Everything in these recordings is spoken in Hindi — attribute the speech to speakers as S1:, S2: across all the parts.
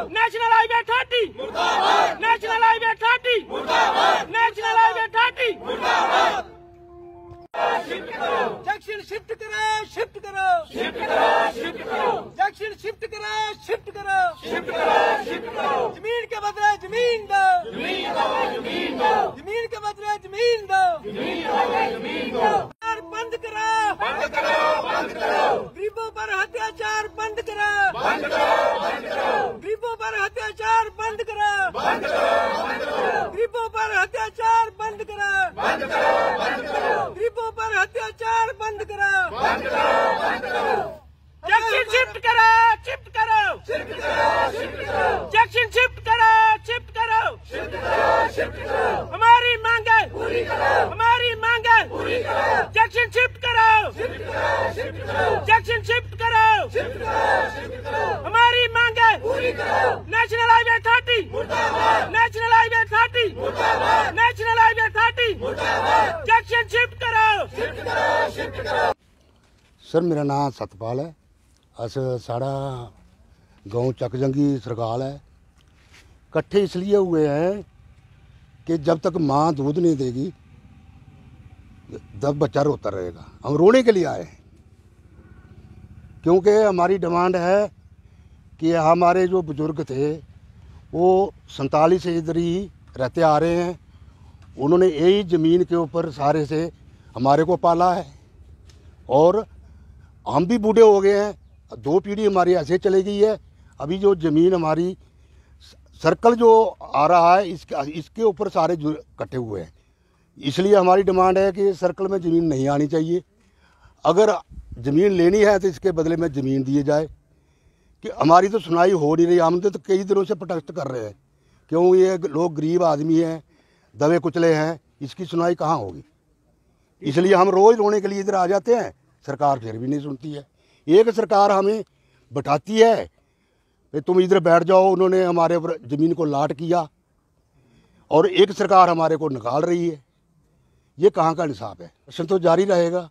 S1: national highway thirty national highway thirty national highway thirty junction shift करो शिफ्ट करो शिफ्ट करो शिफ्ट करो जंक्शन शिफ्ट करो शिफ्ट करो शिफ्ट करो शिफ्ट करो जमीन के बदले जमीन
S2: गरीबों पर अत्याचार बंद कराओ बंद कराओ बंद करो
S1: शिफ्ट शिफ्ट करो शिफ्ट करो जंक्शन शिफ्ट करो शिफ्ट करो शिफ्ट करो हमारी मांगे पूरी करो हमारी मांगे पूरी करो जंक्शन शिफ्ट करो शिफ्ट शिफ्ट करो शिफ्ट करो हमारी मांगे पूरी करो national highway thirty national highway thirty national highway
S3: sir मेरा नाम सतपाल है अस साढ़ा गांव चकजंगी सरकाल है कट्ठे इसलिए हुए हैं कि जब तक माँ दूध नहीं देगी तब बच्चा रोता रहेगा हम रोने के लिए आए हैं क्योंकि हमारी डिमांड है कि हमारे जो बुज़ुर्ग थे वो सैतालीस से इधर ही रहते आ रहे हैं उन्होंने यही ज़मीन के ऊपर सारे से हमारे को पाला है और हम भी बूढ़े हो गए हैं दो पीढ़ी हमारी ऐसे चली गई है अभी जो ज़मीन हमारी सर्कल जो आ रहा है इसके इसके ऊपर सारे कटे हुए हैं इसलिए हमारी डिमांड है कि सर्कल में ज़मीन नहीं आनी चाहिए अगर ज़मीन लेनी है तो इसके बदले में ज़मीन दिए जाए कि हमारी तो सुनाई हो नहीं रही हम तो कई दिनों से प्रोटेस्ट कर रहे हैं क्यों ये लोग गरीब आदमी हैं दबे कुचले हैं इसकी सुनाई कहाँ होगी इसलिए हम रोज़ रोने के लिए इधर आ जाते हैं सरकार फिर भी नहीं सुनती है एक सरकार हमें बटाती है कि तुम इधर बैठ जाओ उन्होंने हमारे ऊपर ज़मीन को लाट किया और एक सरकार हमारे को निकाल रही है ये कहाँ का इंसाफ है प्रश्न तो जारी रहेगा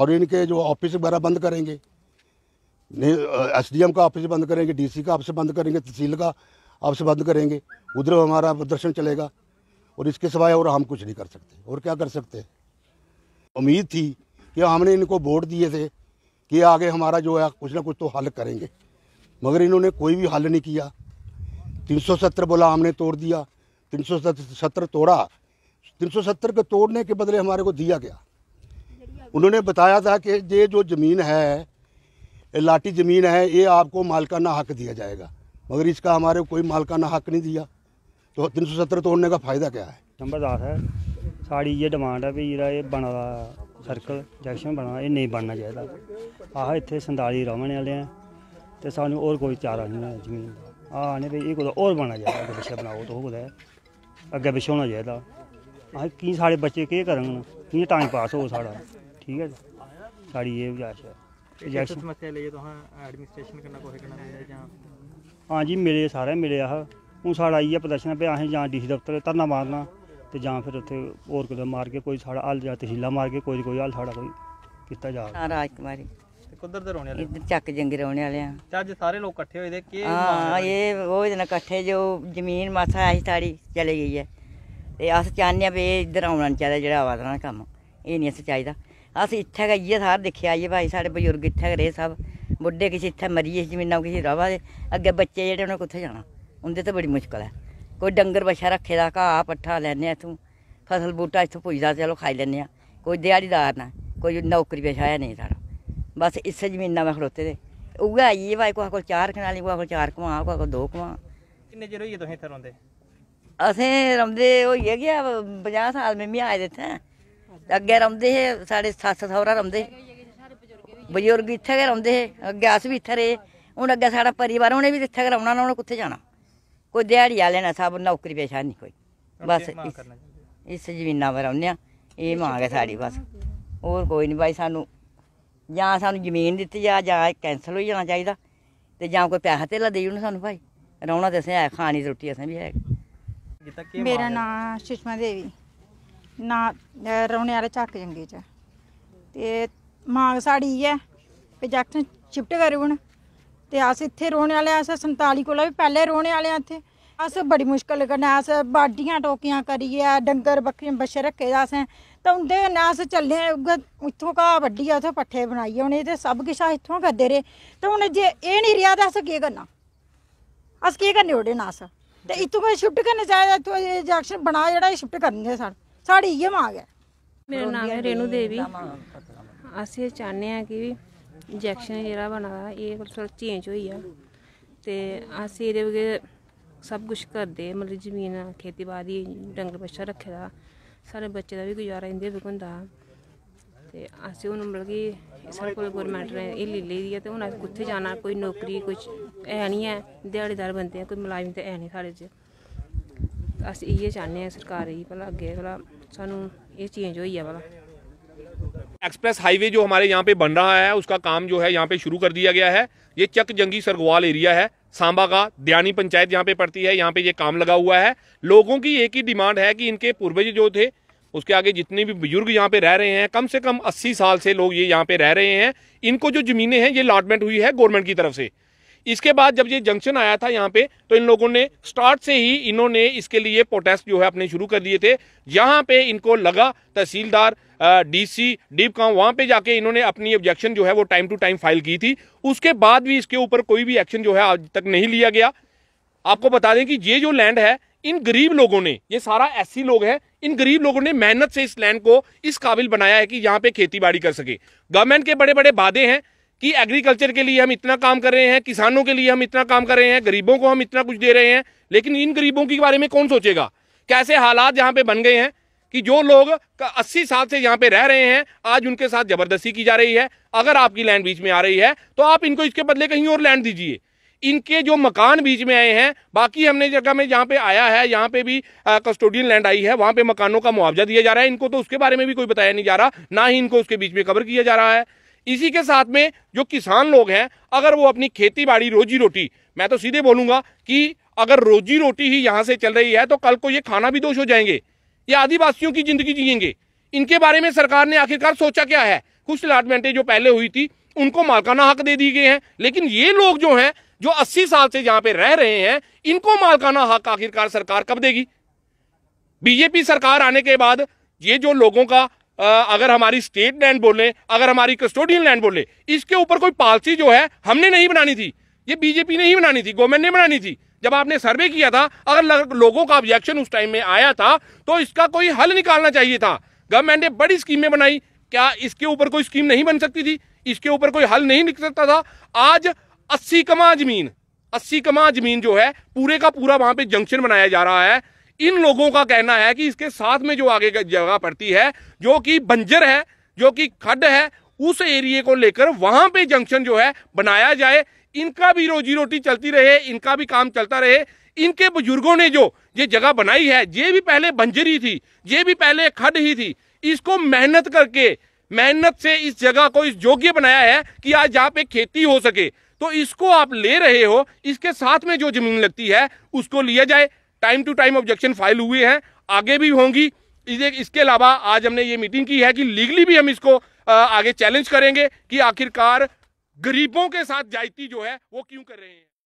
S3: और इनके जो ऑफिस वगैरह बंद करेंगे एस डी एम का ऑफिस बंद करेंगे डी सी का ऑफिस बंद करेंगे तहसील का ऑफिस बंद करेंगे उधर हमारा प्रदर्शन चलेगा और इसके सिवाय और हम कुछ नहीं कर सकते और क्या कर सकते उम्मीद थी कि हमने इनको वोट दिए थे कि आगे हमारा जो है कुछ ना कुछ तो हल करेंगे मगर इन्होंने कोई भी हल नहीं किया तीन सौ सत्तर बोला हमने तोड़ दिया तीन सौ सत्तर तोड़ा तीन सौ सत्तर को तोड़ने के बदले हमारे को दिया गया उन्होंने बताया था कि ये जो ज़मीन है लाठी ज़मीन है ये आपको मालकाना हक दिया जाएगा मगर इसका हमारे कोई मालकाना हक नहीं दिया तो तीन सौ सत्तर तोड़ने का फ़ायदा क्या है नंबरदार है साड़ी ये डिमांड है भाई ये बना ਸਰਕਲ ਜੰਕਸ਼ਨ ਬਣਾ ਇਹ ਨਹੀਂ ਬਣਨਾ ਚਾਹੀਦਾ ਆਹ ਇੱਥੇ ਸੰਦਾਲੀ ਰਹਿਣ ਵਾਲੇ ਆ ਤੇ ਸਾਨੂੰ ਹੋਰ ਕੋਈ ਚਾਰਾ ਨਹੀਂ ਹੈ ਜ਼ਮੀਨ ਆਹ ਨਹੀਂ ਵੀ ਇਹ ਕੋਈ ਹੋਰ ਬਣਾ ਜਾਏ ਅੱਗੇ ਪਿੱਛੇ ਬਣਾਓ ਤੋ ਕੋਈ ਅੱਗੇ ਪਿੱਛੇ ਹੋਣਾ ਚਾਹੀਦਾ ਆਹ ਕੀ ਸਾਡੇ ਬੱਚੇ ਕੀ ਕਰਨ ਕੀ ਟਾਈਮ ਪਾਸ ਹੋ ਸਾਡਾ ਠੀਕ ਹੈ ਸਾਡੀ ਇਹ ਵਿਚਾਰ ਹੈ ਜੈਕਸ਼ਨ ਸਮੱਸਿਆ ਲਈ ਤੁਹਾਂ ਐਡਮਿਨਿਸਟ੍ਰੇਸ਼ਨ ਕਰਨਾ ਕੋਈ ਕਰਨਾ ਹੈ ਜਾਂ ਹਾਂਜੀ ਮਿਲੇ ਸਾਰੇ ਮਿਲੇ ਆਹ ਹੁਣ ਸਾਡਾ ਇਹ ਪ੍ਰਦਰਸ਼ਨ ਪਿਆ ਅਸੀਂ ਜਾਂ ਡੀਸੀ ਦਫ਼ਤਰ ਧਰਨਾ ਮਾਰਨਾ ਤੇ ਜਾਂ ਫਿਰ ਉੱਥੇ ਹੋਰ ਕਿਤੇ ਮਾਰ ਕੇ ਕੋਈ ਸਾਡਾ ਹਲ ਜਾਂ ਤਹੀਲਾ ਮਾਰ ਕੇ ਕੋਈ ਕੋਈ ਹਲ ਸਾਡਾ ਕੋਈ ਕੀਤਾ ਜਾ ਹਾਂ
S2: ਰਾਜ ਕੁਮਾਰੀ ਤੇ ਕੁਦਰ ਦੇ ਰੋਣੇ ਵਾਲੇ ਇੱਧਰ
S3: ਚੱਕ ਜੰਗੇ ਰੋਣੇ ਵਾਲੇ ਆ
S1: ਤੇ ਅੱਜ ਸਾਰੇ ਲੋਕ ਇਕੱਠੇ ਹੋਏ ਦੇ ਕੀ
S3: ਹਾਂ
S2: ਇਹ ਉਹ ਜਨ ਇਕੱਠੇ ਜੋ ਜ਼ਮੀਨ ਮਾਸਾ ਆਈ ਤਾੜੀ ਚਲੇ ਗਈ ਹੈ ਤੇ ਅਸ ਚਾਹਨੇ ਆ ਵੀ ਇਧਰ ਇੱਧਰ ਆਉਣਾ ਨੀ ਚਾਹੀਦਾ ਜਿਹੜਾ ਆਵਾਜ਼ਾਂ ਕੰਮ ਇਹ ਨਹੀਂ ਅਸੀਂ ਚਾਹੀਦਾ ਅਸੀਂ ਇੱਥੇ ਗਈਏ ਸਾਰ ਦੇਖਿਆ ਜੀ ਭਾਈ ਸਾਡੇ ਬਜ਼ੁਰਗ ਇੱਥੇ ਰਹੇ ਸਭ ਬੁੱਢੇ ਕਿਸੇ ਇੱਥੇ ਮਰੀਏ ਜ਼ਮੀਨਾਂ ਕਿਸੇ ਰਵਾ ਦੇ ਅੱਗੇ ਬੱਚੇ ਜਿਹੜੇ ਉਹਨਾਂ ਕਿੱਥੇ ਜਾਣਾ ਉਹਦੇ ਤਾਂ ਬੜੀ ਮੁਸ਼ਕਲ ਹੈ ਕੋਈ ਡੰਗਰ ਵਛਾ ਰੱਖੇ ਦਾ ਘਾਹ ਪੱਠਾ ਲੈਨੇ ਆ ਇਥੋਂ ਫਸਲ ਬੂਟਾ ਇਥੋਂ ਪੁੱਜਦਾ ਚਲੋ ਖਾਈ ਲੈਨੇ ਆ ਕੋਈ ਦਿਹਾੜੀਦਾਰ ਨਾ ਕੋਈ ਨੌਕਰੀ ਪੇਸ਼ਾ ਨਹੀਂ ਸਾਰਾ ਬਸ ਇਸੇ ਜ਼ਮੀਨਾਂ ਮੈਂ ਖੜੋਤੇ ਦੇ ਉਹ ਉਗਾਈ ਭਾਈ ਕੋ ਕੋਲ ਚਾਰ ਖਣਾਲੀ ਕੋਈ ਕੋਲ ਚਾਰ ਕਮਾ ਕੋ ਕੋਲ ਦੋ ਕਮਾ
S1: ਕਿੰਨੇ ਚਿਰ ਹੋਈਏ ਤੁਸੀਂ ਇੱਥੇ ਰਹਿੰਦੇ
S2: ਅਸੀਂ ਰਹਿੰਦੇ ਹੋਈਏ ਗਿਆ 50 ਸਾਲ ਮੈਂ ਵੀ ਆਏ ਦਿੱਤੇ ਅੱਗੇ ਰਹਿੰਦੇ ਹੈ ਸਾਡੇ ਸੱਸ ਸਹੁਰਾ ਰਹਿੰਦੇ ਬਜ਼ੁਰਗ ਇੱਥੇ ਰਹਿੰਦੇ ਅੱਗੇ ਅਸ ਵੀ ਇੱਥੇ ਰਹੇ ਹੁਣ ਅੱਗੇ ਸਾਡਾ ਪਰਿਵਾਰ ਉਹਨੇ ਵੀ ਇੱਥੇ ਰਹਿਣਾ ਉਹਨਾਂ ਉਹਨੇ ਕਿੱਥੇ ਜਾਣਾ ਕੋਈ ਦਿਹਾੜੀ ਵਾਲੇ ਨਾ ਸਭ ਨੌਕਰੀ ਪੇਸ਼ਾ ਨਹੀਂ ਕੋਈ ਬਸ ਇਸ- ਜ਼ਮੀਨਾਂ ਪਰ ਆਉਂਦੇ ਆ ਇਹ ਮੰਗ ਹੈ ਸਾਡੀ ਬਸ ਹੋਰ ਕੋਈ ਨਹੀਂ ਬਾਈ ਸਾਨੂੰ ਜਾਂ ਸਾਨੂੰ ਜ਼ਮੀਨ ਦਿੱਤੀ ਜਾ ਜਾਂ ਕੈਨਸਲ ਹੋਈ ਜਾਣਾ ਚਾਹੀਦਾ ਤੇ ਜਾਂ ਕੋਈ ਪੈਸਾ ਤੇਲਾ ਦੇ ਉਹਨੂੰ ਸਾਨੂੰ ਭਾਈ ਰੌਣਾ ਤੇ ਅਸੀਂ ਹੈ ਖਾਣੀ ਰੋਟੀ ਅਸੀਂ ਵੀ ਹੈ ਜਿੱਤਾ ਕੀ ਮੇਰਾ ਨਾਮ ਸ਼ਿਸ਼ਮਾ ਦੇਵੀ ਨਾ ਰੌਣੇ ਵਾਲੇ ਚੱਕ ਜੰਗੇ ਚ ਤੇ ਮਾਂਗ ਸਾਡੀ ਹੈ ਪ੍ਰੋਜੈਕਟ ਜੱਟ ਸ਼ਿਫਟ ਕਰੂਣ ਤੇ ਅਸ ਇੱਥੇ ਰੋਣ ਵਾਲੇ ਆ ਅਸ 47 ਕੋਲ ਵੀ ਪਹਿਲੇ ਰੋਣ ਵਾਲੇ ਆ ਇੱਥੇ ਅਸ ਬੜੀ ਮੁਸ਼ਕਲ ਕਰਨਾ ਅਸ ਬਾਡੀਆਂ ਟੋਕੀਆਂ ਕਰੀਏ ਡੰਗਰ ਬੱਕਰੀਆਂ ਬਛੇ ਰੱਖੇ ਦਾ ਅਸ ਤਾਂ ਉਹਦੇ ਨਾ ਅਸ ਚੱਲੇ ਉੱਥੋਂ ਕਾ ਵੱਡੀ ਆ ਉਥੇ ਪੱਠੇ ਬਣਾਈ ਹੁਣ ਇਹ ਤੇ ਸਭ ਕਿਸ਼ਾ ਇੱਥੋਂ ਕਰਦੇ ਰੇ ਤਾਂ ਹੁਣ ਜੇ ਇਹ ਨਹੀਂ ਰਿਹਾ ਤਾਂ ਅਸ ਕੀ ਕਰਨਾ ਅਸ ਕੀ ਕਰਨੇ ਉਹਦੇ ਨਾਲ ਤੇ ਇਤੋਂ ਕੋਈ ਸ਼ਿਫਟ ਕਰਨਾ ਚਾਹੀਦਾ ਇੱਥੋਂ ਇਹ ਜੈਕਸ਼ਨ ਬਣਾ ਜਿਹੜਾ ਇਹ ਸ਼ਿਫਟ ਕਰਨਗੇ ਸਰ ਸਾਡੀ ਇਹ ਮੰਗ ਹੈ ਮੇਰਾ ਨਾਮ ਹੈ ਰੇਨੂ ਦੇਵੀ ਅਸੀਂ ਚਾਹਨੇ ਚਾਹੁੰਦੇ ਆ ਕਿ ਵੀ ਇੰਜੈਕਸ਼ਨ ਜਿਹੜਾ ਬਣਾਦਾ ਇਹ ਥੋੜਾ ਚੇਂਜ ਹੋਈ ਆ ਤੇ ਅਸੀਂ ਇਹਦੇ ਵਗੇ ਸਭ ਕੁਝ ਕਰਦੇ ਮਤਲਬ ਜ਼ਮੀਨ ਖੇਤੀਬਾੜੀ ਡੰਗਰ ਬੱਚਾ ਰੱਖਿਆ ਸਾਰੇ ਬੱਚੇ ਦਾ ਵੀ ਗੁਜ਼ਾਰਾ ਇੰਦੇ ਵਿੱਚ ਹੁੰਦਾ ਤੇ ਅਸੀਂ ਉਹਨੂੰ ਮਿਲ ਗਈ ਸਾਡੇ ਕੋਲ ਗਵਰਨਮੈਂਟ ਨੇ ਇਹ ਲੀ ਲਈ ਤੇ ਹੁਣ ਅਸੀਂ ਕਿੱਥੇ ਜਾਣਾ ਕੋਈ ਨੌਕਰੀ ਕੁਝ ਹੈ ਨਹੀਂ ਹੈ ਦਿਹਾੜੀਦਾਰ ਬੰਦੇ ਆ ਕੋਈ ਮਲਾਈ ਤੇ ਹੈ ਨਹੀਂ ਸਾਡੇ 'ਚ ਅਸੀਂ ਇਹ ਚਾਹੁੰਦੇ ਆ ਸਰਕਾਰ ਹੀ ਭਲਾ ਅੱਗੇ ਭਲਾ ਸਾਨੂੰ ਇਹ ਚੇਂਜ ਹੋਈ ਆ ਭਲਾ
S1: एक्सप्रेस हाईवे जो हमारे यहाँ पे बन रहा है उसका काम जो है यहाँ पे शुरू कर दिया गया है ये चक जंगी सरगवाल एरिया है सांबा का दयानी पंचायत यहाँ पे पड़ती है यहाँ पे ये काम लगा हुआ है लोगों की एक ही डिमांड है कि इनके पूर्वज जो थे उसके आगे जितने भी बुजुर्ग यहाँ पे रह रहे हैं कम से कम अस्सी साल से लोग ये यहाँ पे रह रहे हैं इनको जो जमीने हैं ये अलाटमेंट हुई है गवर्नमेंट की तरफ से इसके बाद जब ये जंक्शन आया था यहाँ पे तो इन लोगों ने स्टार्ट से ही इन्होंने इसके लिए प्रोटेस्ट जो है अपने शुरू कर दिए थे यहाँ पे इनको लगा तहसीलदार डीसी डीप काम वहाँ पे जाके इन्होंने अपनी ऑब्जेक्शन जो है वो टाइम टू टाइम फाइल की थी उसके बाद भी इसके ऊपर कोई भी एक्शन जो है आज तक नहीं लिया गया आपको बता दें कि ये जो लैंड है इन गरीब लोगों ने ये सारा ऐसी लोग हैं इन गरीब लोगों ने मेहनत से इस लैंड को इस काबिल बनाया है कि यहाँ पे खेती बाड़ी कर सके गवर्नमेंट के बड़े बड़े वादे हैं कि एग्रीकल्चर के लिए हम इतना काम कर रहे हैं किसानों के लिए हम इतना काम कर रहे हैं गरीबों को हम इतना कुछ दे रहे हैं लेकिन इन गरीबों के बारे में कौन सोचेगा कैसे हालात यहाँ पे बन गए हैं कि जो लोग अस्सी साल से यहाँ पे रह रहे हैं आज उनके साथ जबरदस्ती की जा रही है अगर आपकी लैंड बीच में आ रही है तो आप इनको इसके बदले कहीं और लैंड दीजिए इनके जो मकान बीच में आए हैं बाकी हमने जगह में जहाँ पे आया है यहाँ पे भी कस्टोडियन लैंड आई है वहाँ पे मकानों का मुआवजा दिया जा रहा है इनको तो उसके बारे में भी कोई बताया नहीं जा रहा ना ही इनको उसके बीच में कवर किया जा रहा है इसी के साथ में जो किसान लोग हैं अगर वो अपनी खेती बाड़ी रोजी रोटी मैं तो सीधे बोलूंगा कि अगर रोजी रोटी ही यहां से चल रही है तो कल को ये खाना भी दोष हो जाएंगे ये आदिवासियों की ज़िंदगी जियेंगे इनके बारे में सरकार ने आखिरकार सोचा क्या है कुछ अलाटमेंटें जो पहले हुई थी उनको मालकाना हक दे दिए गए हैं लेकिन ये लोग जो हैं जो 80 साल से यहाँ पे रह रहे हैं इनको मालकाना हक आखिरकार सरकार कब देगी बीजेपी सरकार आने के बाद ये जो लोगों का अगर हमारी स्टेट लैंड बोले अगर हमारी कस्टोडियन लैंड बोले इसके ऊपर कोई पॉलिसी जो है हमने नहीं बनानी थी ये बीजेपी ने ही बनानी थी गवर्नमेंट ने बनानी थी जब आपने सर्वे किया था अगर लोगों का ऑब्जेक्शन उस टाइम में आया था तो इसका कोई हल निकालना चाहिए था गवर्नमेंट ने बड़ी स्कीमें बनाई क्या इसके ऊपर कोई स्कीम नहीं बन सकती थी इसके ऊपर कोई हल नहीं निकल सकता था आज अस्सी कमा जमीन अस्सी कमा जमीन जो है पूरे का पूरा वहां पे जंक्शन बनाया जा रहा है इन लोगों का कहना है कि इसके साथ में जो आगे जगह पड़ती है जो कि बंजर है जो कि खड्ड है उस एरिए को लेकर वहां पे जंक्शन जो है बनाया जाए इनका भी रोजी रोटी चलती रहे इनका भी काम चलता रहे इनके बुजुर्गों ने जो ये जगह बनाई है ये भी पहले बंजर ही थी ये भी पहले खड ही थी इसको मेहनत करके मेहनत से इस जगह को इस योग्य बनाया है कि आज जहाँ पे खेती हो सके तो इसको आप ले रहे हो इसके साथ में जो जमीन लगती है उसको लिया जाए time to time objection file हुए हैं आगे भी होंगी इसके अलावा आज हमने ये मीटिंग की है कि लीगली भी हम इसको आगे चैलेंज करेंगे कि आखिरकार गरीबों के साथ जायती जो है वो क्यों कर रहे हैं